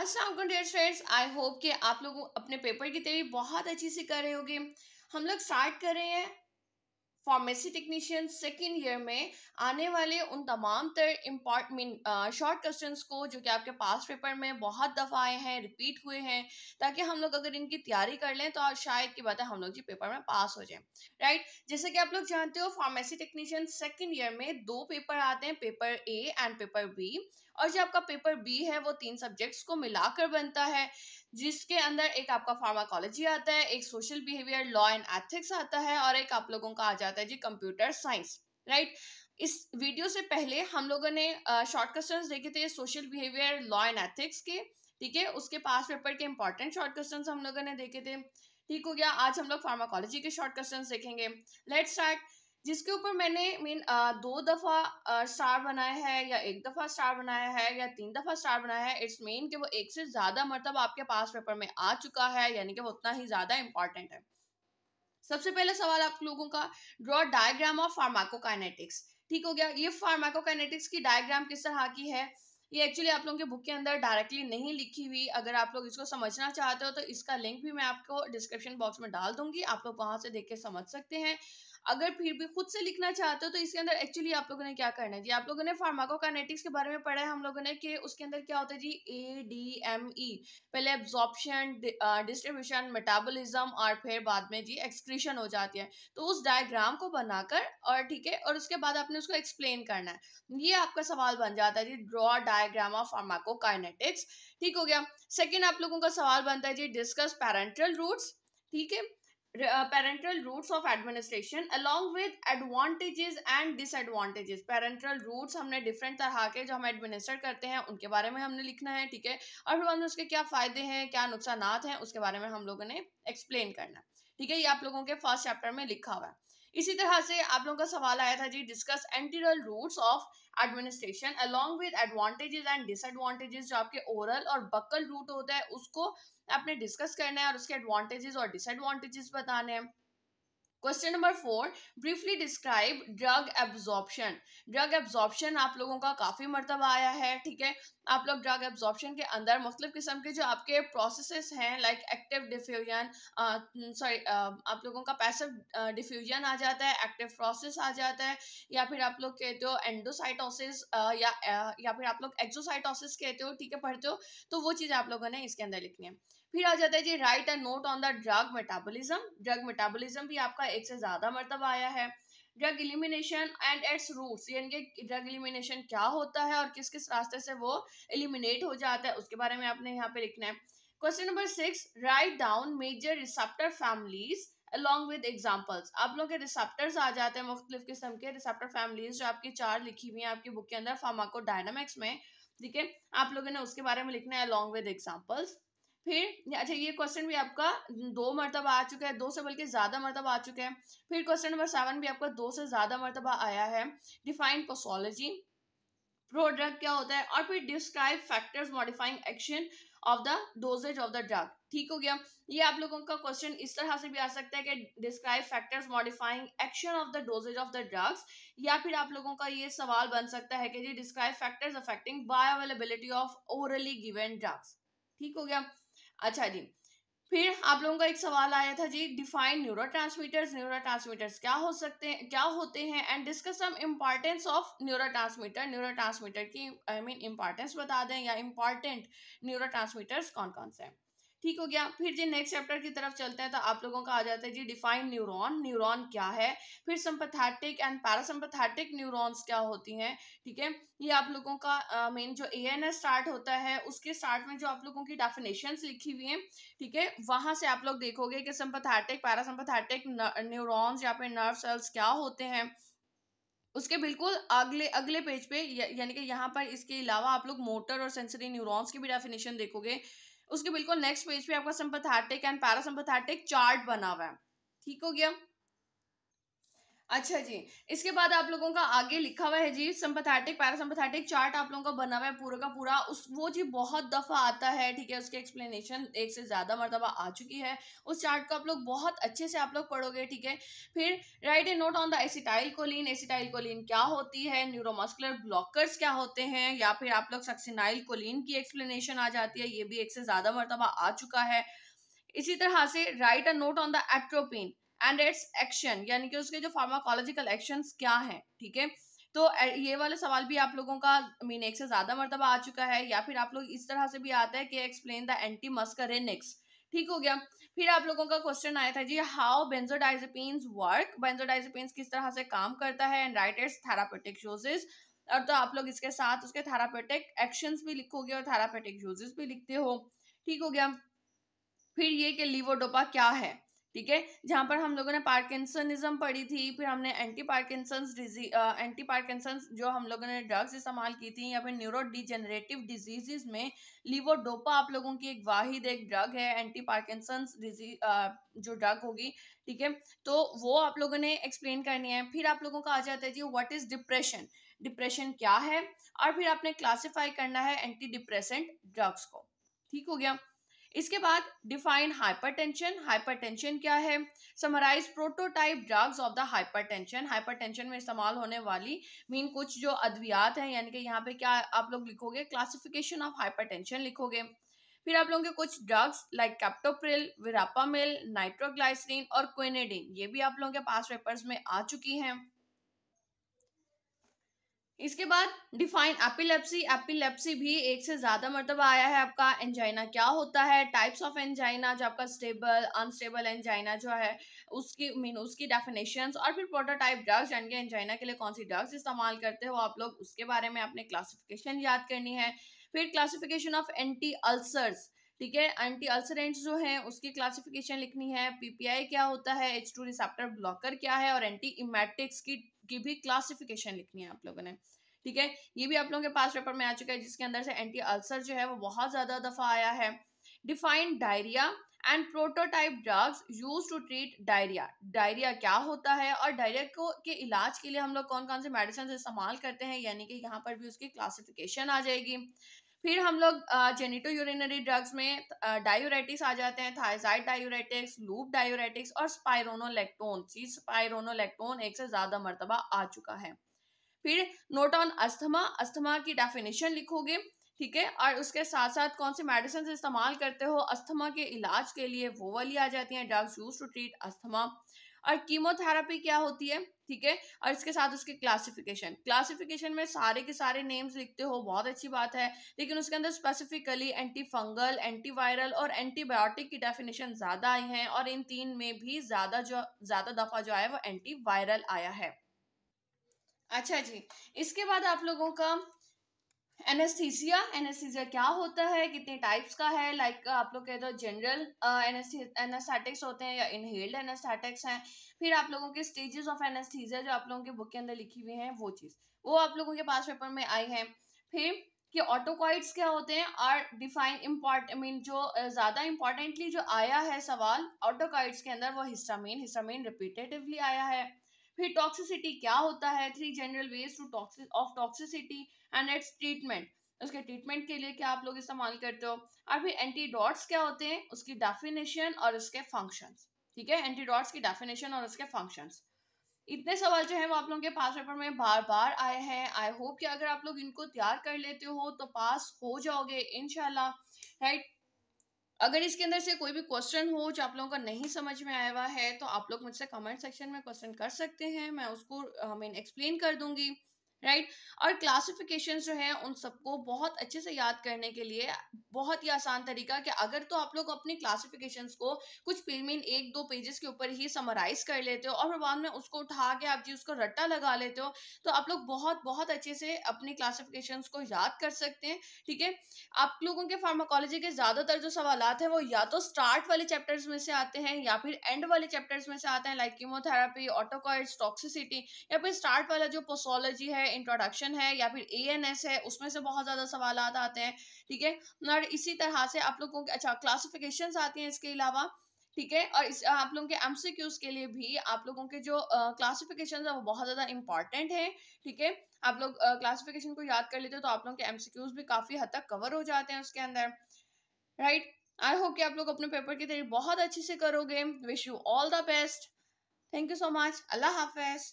Aslam dear friends I hope कि आप लोग अपने पेपर की तैयारी बहुत अच्छी से कर रहे होंगे हम लोग स्टार्ट कर रहे हैं फार्मेसी टेक्नीशियन सेकेंड ईयर में आने वाले उन तमाम तर इम्पॉर्ट मीन शॉर्ट क्वेश्चन को जो कि आपके पास पेपर में बहुत दफ़ा आए हैं रिपीट हुए हैं ताकि हम लोग अगर इनकी तैयारी कर लें तो शायद की बात है हम लोग जी पेपर में पास हो जाएं राइट जैसे कि आप लोग जानते हो फार्मेसी टेक्नीशियन सेकेंड ईयर में दो पेपर आते हैं paper A and paper B और जो आपका पेपर बी है वो तीन सब्जेक्ट्स को मिलाकर बनता है जिसके अंदर एक आपका फार्माकोलॉजी आता है एक social behaviour law and ethics आता है और एक आप लोगों का आ जाता है जी कंप्यूटर साइंस राइट इस वीडियो से पहले हम लोगों ने शॉर्ट क्वेश्चन देखे थे social behaviour law and ethics के ठीक है उसके पास पेपर के इंपॉर्टेंट शॉर्ट क्वेश्चन हम लोगों ने देखे थे ठीक हो गया आज हम लोग फार्माकोलॉजी के शॉर्ट क्वेश्चन देखेंगे लेट स्टार्ट जिसके ऊपर मैंने मीन दो दफ़ा स्टार बनाया है या एक दफ़ा स्टार बनाया है या तीन दफ़ा स्टार बनाया है इट्स मेन कि वो एक से ज़्यादा मरतब आपके पास पेपर में आ चुका है यानी कि वो उतना ही ज़्यादा इंपॉर्टेंट है सबसे पहला सवाल आप लोगों का ड्रॉ डायग्राम ऑफ फार्माकोकाइनेटिक्स ठीक हो गया ये फार्माकोकाइनेटिक्स की डायग्राम किस तरह की है ये एक्चुअली आप लोगों के बुक के अंदर डायरेक्टली नहीं लिखी हुई अगर आप लोग इसको समझना चाहते हो तो इसका लिंक भी मैं आपको डिस्क्रिप्शन बॉक्स में डाल दूंगी आप लोग वहां से देख के समझ सकते हैं अगर फिर भी खुद से लिखना चाहते हो तो इसके अंदर एक्चुअली आप लोगों ने क्या करना है जी आप लोगों ने फार्माकोकाइनेटिक्स के बारे में पढ़ा है हम लोगों ने कि उसके अंदर क्या होता है जी ए डी एम ई पहले एब्जॉर्प्शन डिस्ट्रीब्यूशन मेटाबोलिज्म और फिर बाद में जी एक्सक्रीशन हो जाती है तो उस डायग्राम को बनाकर और ठीक है और उसके बाद आपने उसको एक्सप्लेन करना है ये आपका सवाल बन जाता है जी ड्रॉ डायग्राम ऑफ फार्माकोकाइनेटिक्स ठीक हो गया सेकेंड आप लोगों का सवाल बनता है जी डिस्कस पैरेंटल रूट्स ठीक है parenteral routes of administration along with advantages and disadvantages parenteral routes हमने डिफरेंट तरह के जो हम एडमिनिस्टर करते हैं उनके बारे में हमने लिखना है ठीक है और फिर उसके क्या फ़ायदे हैं क्या नुकसान हैं उसके बारे में हम लोगों ने एक्सप्लेन करना है ठीक है ये आप लोगों के फर्स्ट चैप्टर में लिखा हुआ है इसी तरह से आप लोगों का सवाल आया था जी discuss enteral routes of administration along with advantages and disadvantages जो आपके ओरल और बकल रूट होता है उसको आपने डिस्कस करना है और उसके एडवांटेजेस और डिसएडवांटेजेस बताने हैं question number four briefly describe drug absorption drug absorption आप लोगों का काफ़ी मरतबा आया है ठीक है आप लोग ड्रग एब्जॉर्प्शन के अंदर मुख्तु मतलब किस्म के जो आपके प्रोसेस हैं लाइक एक्टिव डिफ्यूजन सॉरी आप लोगों का पैसिव डिफ्यूजन आ जाता है एक्टिव प्रोसेस आ जाता है या फिर आप लोग कहते हो एंडोसाइटोसिस या या फिर आप लोग एक्जोसाइटोसिस कहते हो ठीक है पढ़ते हो तो वो चीज़ आप लोगों ने इसके अंदर लिखनी है फिर आ जाता है जी write a note on the drug metabolism drug metabolism भी आपका एक से ज़्यादा मरतबा आया है drug elimination and its routes यानी कि ड्रग इलिमिनेशन क्या होता है और किस किस रास्ते से वो इलिमिनेट हो जाता है उसके बारे में आपने यहाँ पे लिखना है question number six write down major receptor families along with examples आप लोग के रिसेप्टर्स आ जाते हैं मुख्तलिफ किस्म के रिसेप्टर फैमिलीज जो आपकी चार लिखी हुई हैं आपकी बुक के अंदर फार्माको डायनामिक्स में ठीक है आप लोगों ने उसके बारे में लिखना है अलॉन्ग विद एग्जाम्पल्स फिर अच्छा ये क्वेश्चन भी आपका दो मरतबा आ चुका है दो से बल्कि ज़्यादा मरतबा आ चुका है फिर क्वेश्चन नंबर सेवन भी आपका दो से ज़्यादा मरतबा आया है डिफाइन पोसोलॉजी प्रोड्रग क्या होता है और फिर describe factors modifying action of the doses of the drug ठीक हो गया ये आप लोगों का क्वेश्चन इस तरह से भी आ सकता है कि describe factors modifying action of the doses of the drugs या फिर आप लोगों का ये सवाल बन सकता है कि जी describe factors affecting bioavailability of orally given drugs ठीक हो गया अच्छा जी फिर आप लोगों का एक सवाल आया था जी define neurotransmitters neurotransmitters क्या हो सकते हैं क्या होते हैं and discuss some importance of neurotransmitter neurotransmitter की आई मीन इम्पॉर्टेंस बता दें या इम्पॉर्टेंट न्यूरो ट्रांसमीटर्स कौन कौन से हैं ठीक हो गया फिर जी नेक्स्ट चैप्टर की तरफ चलते हैं तो आप लोगों का आ जाता है जी डिफाइंड न्यूरॉन न्यूरॉन क्या है फिर सम्पथैटिक एंड पैरासम्पथैटिक न्यूरॉन्स क्या होती हैं ठीक है ये आप लोगों का मेन जो ए एन एस स्टार्ट होता है उसके स्टार्ट में जो आप लोगों की डेफिनेशन लिखी हुई हैं ठीक है वहां से आप लोग देखोगे कि सम्पथैटिक पैरासम्पथैटिक न्यूरोन्स या फिर नर्व सेल्स क्या होते हैं उसके बिल्कुल अगले अगले पेज पे यानी कि यहाँ पर इसके अलावा आप लोग मोटर और सेंसरी न्यूरॉन्स की भी डेफिनेशन देखोगे उसके बिल्कुल नेक्स्ट पेज पे आपका सिंपथेटिक एंड पैरासिंपथेटिक चार्ट बना हुआ है ठीक हो गया अच्छा जी इसके बाद आप लोगों का आगे लिखा हुआ है जी संपथैटिक पैरासम्पथैटिक चार्ट आप लोगों का बना हुआ है पूरा का पूरा उस वो जी बहुत दफ़ा आता है ठीक है उसकी एक्सप्लेनेशन एक से ज़्यादा मरतबा आ चुकी है उस चार्ट को आप लोग बहुत अच्छे से आप लोग पढ़ोगे ठीक है फिर write a note on the acetylcholine acetylcholine क्या होती है न्यूरोमस्कुलर ब्लॉकर्स क्या होते हैं या फिर आप लोग सक्सिनाइल कोलिन की एक्सप्लेनेशन आ जाती है ये भी एक से ज़्यादा मरतबा आ चुका है इसी तरह से write a note on the atropine and its action यानी कि उसके जो फार्माकोलॉजिकल एक्शन क्या हैं ठीक है थीके? तो ये वाला सवाल भी आप लोगों का मीन एक से ज़्यादा मरतबा आ चुका है या फिर आप लोग इस तरह से भी आता है कि एक्सप्लेन द एंटी मस्करेनिक्स ठीक हो गया फिर आप लोगों का क्वेश्चन आया था जी हाउ बेंजोडाइजेपिन वर्क बेंजोडाइजेपिन किस तरह से काम करता है and write its therapeutic uses और तो आप लोग इसके साथ उसके थेरापेटिक एक्शन भी लिखोगे और थेरापेटिक यूजेस भी लिखते हो ठीक हो गया फिर ये कि लिवोडोपा क्या है ठीक है जहाँ पर हम लोगों ने पार्किसनिज्म पढ़ी थी फिर हमने anti Parkinson's disease anti Parkinson जो हम लोगों ने ड्रग्स इस्तेमाल की थी या फिर न्यूरो डिजेनरेटिव डिजीजेज में लिवोडोपा आप लोगों की एक वाहिद एक ड्रग है एंटी पार्किसन डिजीज जो ड्रग होगी ठीक है तो वो आप लोगों ने एक्सप्लेन करनी है फिर आप लोगों का आ जाता है जी व्हाट इज़ डिप्रेशन डिप्रेशन क्या है और फिर आपने क्लासीफाई करना है एंटी डिप्रेसेंट ड्रग्स को ठीक हो गया इसके बाद डिफाइन हाइपरटेंशन हाइपरटेंशन क्या है summarize prototype drugs of the hypertension hypertension में इस्तेमाल होने वाली मीन कुछ जो अद्वियात हैं यानी कि यहाँ पे क्या आप लोग लिखोगे क्लासिफिकेशन ऑफ हाइपरटेंशन लिखोगे फिर आप लोगों के कुछ drugs like captopril verapamil nitroglycerin और क्विनेडिन ये भी आप लोगों के पास पेपर्स में आ चुकी हैं इसके बाद डिफाइन एपिलेप्सी एपिलेप्सी भी एक से ज़्यादा मरतबा आया है आपका एंजाइना क्या होता है टाइप्स ऑफ एंजाइना जो आपका स्टेबल अनस्टेबल एंजाइना जो है उसकी मीन उसकी डेफिनेशन और फिर प्रोटोटाइप ड्रग्स यानी कि एंजाइना के लिए कौन सी ड्रग्स इस्तेमाल करते हो आप लोग उसके बारे में आपने क्लासिफिकेशन याद करनी है फिर क्लासिफिकेशन ऑफ एंटी अल्सर्स ठीक है एंटी अल्सरेंट जो है उसकी क्लासिफिकेशन लिखनी है पीपीआई क्या होता है एच टू रिसेप्टर ब्लॉकर क्या है और एंटी इमेटिक्स की की भी क्लासिफिकेशन लिखनी है आप लोगों ने ठीक है ये भी आप लोगों के पास पेपर में आ चुका है जिसके अंदर से एंटी अल्सर जो है वो बहुत ज़्यादा दफ़ा आया है defined diarrhoea and prototype drugs use to treat diarrhoea diarrhoea क्या होता है और डायरिया को के इलाज के लिए हम लोग कौन कौन से मेडिसिन इस्तेमाल करते हैं यानी कि यहाँ पर भी उसकी क्लासिफिकेशन आ जाएगी फिर हम लोग जेनिटो यूरिनरी ड्रग्स में डायोरेटिक्स आ जाते हैं थायजाइड डायोरेटिक्स लूप डायोरेटिक्स और स्पायरोनोलेक्टोन जी स्पायरोनोलेक्टोन एक से ज़्यादा मरतबा आ चुका है फिर नोट ऑन अस्थमा अस्थमा की डेफिनेशन लिखोगे ठीक है और उसके साथ साथ कौन से मेडिसिन इस्तेमाल करते हो अस्थमा के इलाज के लिए वो वाली आ जाती है drugs use to treat asthma और कीमोथेरापी क्या होती है ठीक है और इसके साथ उसके क्लासिफिकेशन क्लासिफिकेशन में सारे के सारे नेम्स लिखते हो बहुत अच्छी बात है लेकिन उसके अंदर स्पेसिफिकली एंटी फंगल एंटीवायरल और एंटीबायोटिक की डेफिनेशन ज़्यादा आई है और इन तीन में भी ज़्यादा जो ज़्यादा दफ़ा जो आया वो एंटीवायरल आया है अच्छा जी इसके बाद आप लोगों का एनेस्थीसिया एनेस्थीसिया क्या होता है कितने टाइप्स का है लाइक like, आप लोग कहते हो जनरल एनेस्थेटिक्स uh, होते हैं या इनहेल्ड एनेस्थेटिक्स हैं फिर आप लोगों के स्टेजेस ऑफ एनेस्थीसिया जो आप लोगों के बुक के अंदर लिखी हुई हैं वो चीज़ वो आप लोगों के पास पेपर में आई है फिर कि ऑटोकॉइड्स क्या होते हैं are define import I mean जो uh, ज़्यादा इम्पॉर्टेंटली जो आया है सवाल ऑटोकॉइड्स के अंदर वो हिस्टामिन हिस्टामीन रिपीटेटिवली आया है फिर टॉक्सिसिटी क्या होता है three general ways to toxic of toxicity and its treatment उसके ट्रीटमेंट के लिए क्या आप लोग इस्तेमाल करते हो और फिर एंटीडॉट्स क्या होते हैं उसकी डेफिनेशन और उसके फंक्शंस ठीक है एंटीडॉट्स की डेफिनेशन और उसके फंक्शंस इतने सवाल जो है वो आप लोगों के पास पेपर में बार बार आए हैं आई होप कि अगर आप लोग इनको तैयार कर लेते हो तो पास हो जाओगे इनशाला राइट अगर इसके अंदर से कोई भी क्वेश्चन हो जो आप लोगों का नहीं समझ में आया हुआ है तो आप लोग मुझसे कमेंट सेक्शन में क्वेश्चन कर सकते हैं मैं उसको आई एक्सप्लेन कर दूंगी राइट और क्लासिफिकेशन जो है उन सबको बहुत अच्छे से याद करने के लिए बहुत ही आसान तरीका कि अगर तो आप लोग अपने क्लासिफिकेशंस को कुछ मीन एक दो पेजेस के ऊपर ही समराइज कर लेते हो और फिर बाद में उसको उठा के आप जी उसको रट्टा लगा लेते हो तो आप लोग बहुत बहुत अच्छे से अपने क्लासिफिकेशन को याद कर सकते हैं ठीक है आप लोगों के फार्माकोलॉजी के ज़्यादातर जो सवाल हैं वो या तो स्टार्ट वाले चैप्टर्स में से आते हैं या फिर एंड वाले चैप्टर्स में से आते हैं लाइक कीमोथेरापी ऑटोकॉइड्स टॉक्सिसिटी या फिर स्टार्ट वाला जो पोसोलॉजी है इंट्रोडक्शन है या फिर ए है उसमें से बहुत ज़्यादा सवाल आते हैं ठीक है और इसी तरह से आप लोगों के अच्छा क्लासिफिकेशन आती हैं इसके अलावा ठीक है और इस आप लोगों के एमसीक्यूज के लिए भी आप लोगों के जो क्लासिफिकेशन है वो बहुत ज़्यादा इंपॉर्टेंट है ठीक है आप लोग क्लासिफिकेशन को याद कर लेते हो तो आप लोगों के एमसीक्यूज भी काफ़ी हद तक कवर हो जाते हैं उसके अंदर राइट आई होप कि आप लोग अपने पेपर की तैयारी बहुत अच्छे से करोगे wish you all the best thank you so much अल्लाह हाफिज़